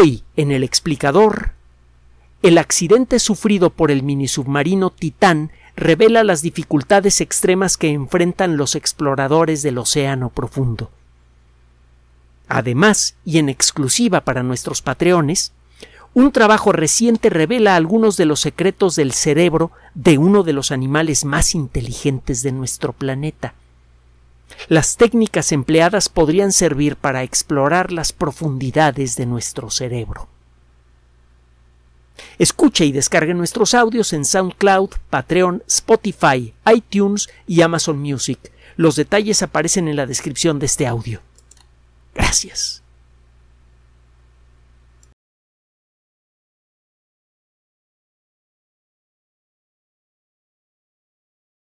Hoy, en el explicador, el accidente sufrido por el minisubmarino Titán revela las dificultades extremas que enfrentan los exploradores del océano profundo. Además, y en exclusiva para nuestros patreones, un trabajo reciente revela algunos de los secretos del cerebro de uno de los animales más inteligentes de nuestro planeta. Las técnicas empleadas podrían servir para explorar las profundidades de nuestro cerebro. Escuche y descargue nuestros audios en SoundCloud, Patreon, Spotify, iTunes y Amazon Music. Los detalles aparecen en la descripción de este audio. Gracias.